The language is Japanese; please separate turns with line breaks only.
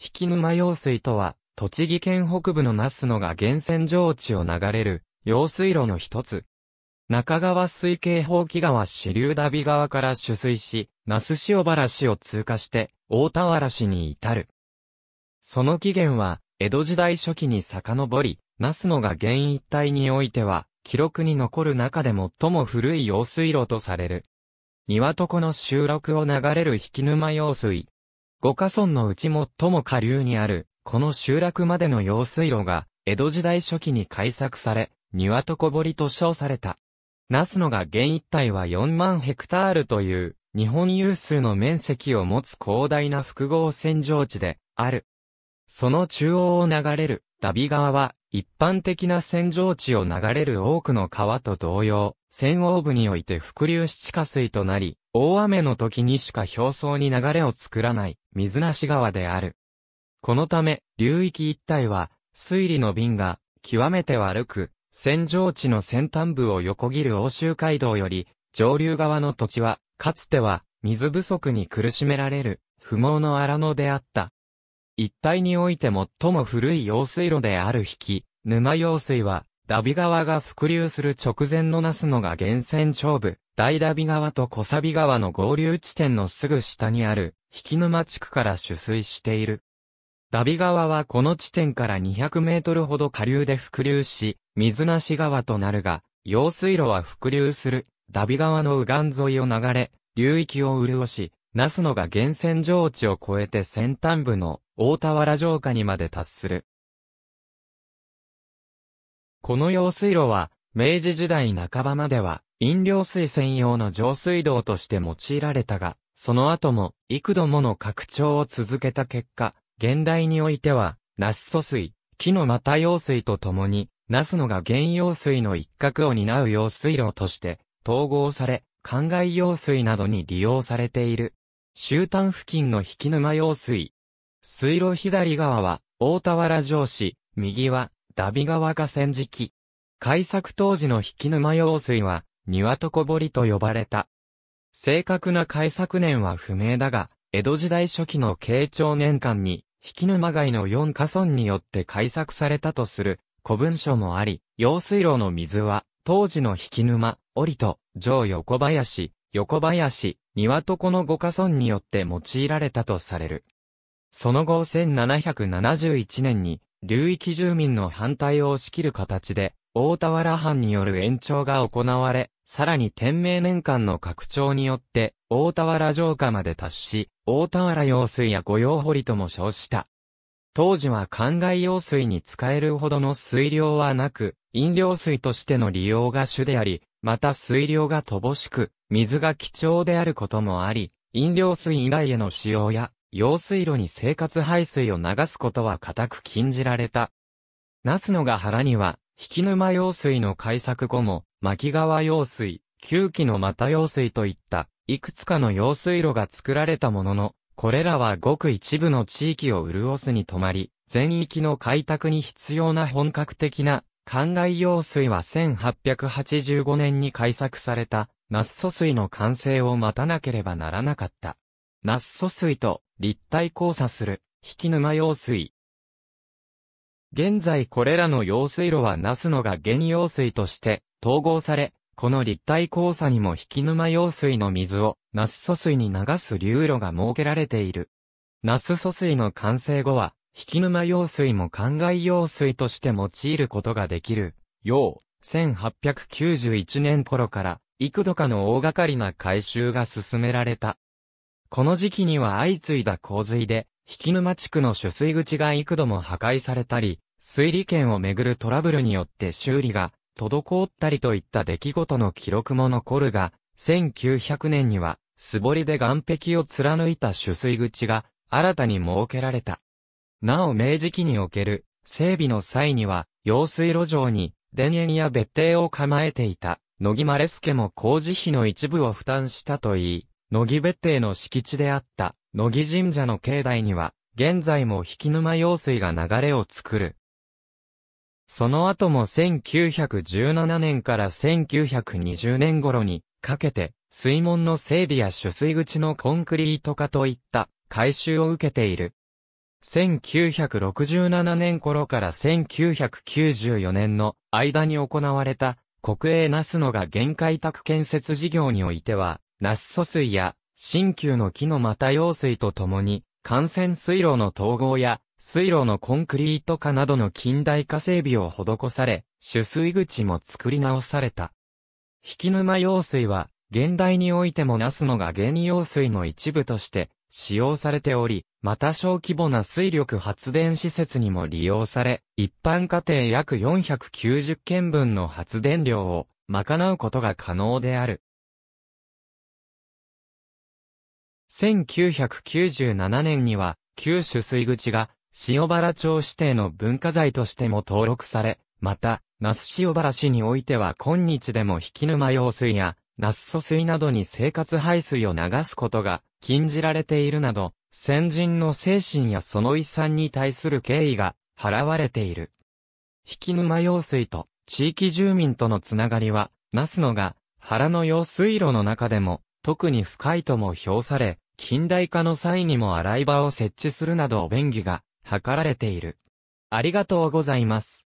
引沼用水とは、栃木県北部の那須野が源泉上地を流れる、用水路の一つ。中川水系放棄川支流ダビ川から取水し、那須塩原市を通過して、大田原市に至る。その起源は、江戸時代初期に遡り、那須野が原一帯においては、記録に残る中で最も古い用水路とされる。庭床の収録を流れる引沼用水。五箇村のうち最も下流にある、この集落までの用水路が、江戸時代初期に開作され、庭と小堀と称された。ナスノが現一帯は4万ヘクタールという、日本有数の面積を持つ広大な複合洗浄地で、ある。その中央を流れる、ダビ川は、一般的な扇状地を流れる多くの川と同様、扇央部において伏流し地下水となり、大雨の時にしか表層に流れを作らない、水無し川である。このため、流域一帯は、水利の便が、極めて悪く、扇状地の先端部を横切る欧州街道より、上流側の土地は、かつては、水不足に苦しめられる、不毛の荒野であった。一帯において最も古い用水路である引き、沼用水は、ダビ川が伏流する直前のナスノが源泉長部、大ダビ川と小サビ川の合流地点のすぐ下にある、引沼地区から取水している。ダビ川はこの地点から200メートルほど下流で伏流し、水無し川となるが、用水路は伏流する、ダビ川の右岸沿いを流れ、流域を潤し、ナスノが源泉上地を越えて先端部の大田原城下にまで達する。この用水路は、明治時代半ばまでは、飲料水専用の上水道として用いられたが、その後も、幾度もの拡張を続けた結果、現代においては、ナス素水、木の又用水とともに、ナスのが原用水の一角を担う用水路として、統合され、灌漑用水などに利用されている。終端付近の引沼用水。水路左側は、大田原城市、右は、ダビ川河川敷。開作当時の引沼用水は、庭とこぼりと呼ばれた。正確な開作年は不明だが、江戸時代初期の慶長年間に、引沼街の四河村によって開作されたとする古文書もあり、用水路の水は、当時の引沼、折戸、上横林、横林、庭床の五河村によって用いられたとされる。その後1771年に、流域住民の反対を押し切る形で、大田原藩による延長が行われ、さらに天明年間の拡張によって、大田原城下まで達し、大田原用水や御用堀とも称した。当時は灌漑用水に使えるほどの水量はなく、飲料水としての利用が主であり、また水量が乏しく、水が貴重であることもあり、飲料水以外への使用や用水路に生活排水を流すことは固く禁じられた。那須のが原には、引沼用水の開削後も、牧川用水、旧期の又用水といった、いくつかの用水路が作られたものの、これらはごく一部の地域を潤すに止まり、全域の開拓に必要な本格的な、灌漑用水は1885年に開削された、那ス疎水の完成を待たなければならなかった。ナッソ水と立体交差する、引沼用水。現在これらの用水路はナスのが原用水として統合され、この立体交差にも引沼用水の水をナス疎水に流す流路が設けられている。ナス疎水の完成後は、引沼用水も灌漑用水として用いることができる。よう、1891年頃から、幾度かの大掛かりな改修が進められた。この時期には相次いだ洪水で、引沼地区の取水口が幾度も破壊されたり、水利権をめぐるトラブルによって修理が滞ったりといった出来事の記録も残るが、1900年には素掘りで岩壁を貫いた取水口が新たに設けられた。なお明治期における整備の際には、用水路上に田園や別邸を構えていた、野木マレス家も工事費の一部を負担したといい、野木別邸の敷地であった、野木神社の境内には、現在も引沼用水が流れを作る。その後も1917年から1920年頃にかけて、水門の整備や取水口のコンクリート化といった改修を受けている。1967年頃から1994年の間に行われた国営ナスノが限界宅建設事業においては、ナス素水や、新旧の木の又用水とともに、幹線水路の統合や、水路のコンクリート化などの近代化整備を施され、取水口も作り直された。引沼用水は、現代においてもナスのが原用水の一部として使用されており、また小規模な水力発電施設にも利用され、一般家庭約490件分の発電量を賄うことが可能である。1997年には、旧取水口が、塩原町指定の文化財としても登録され、また、那須塩原市においては今日でも引沼用水や、那須疎水などに生活排水を流すことが禁じられているなど、先人の精神やその遺産に対する敬意が払われている。引沼用水と地域住民とのつながりは、那須のが原の用水路の中でも特に深いとも評され、近代化の際にも洗い場を設置するなど便宜が図られている。ありがとうございます。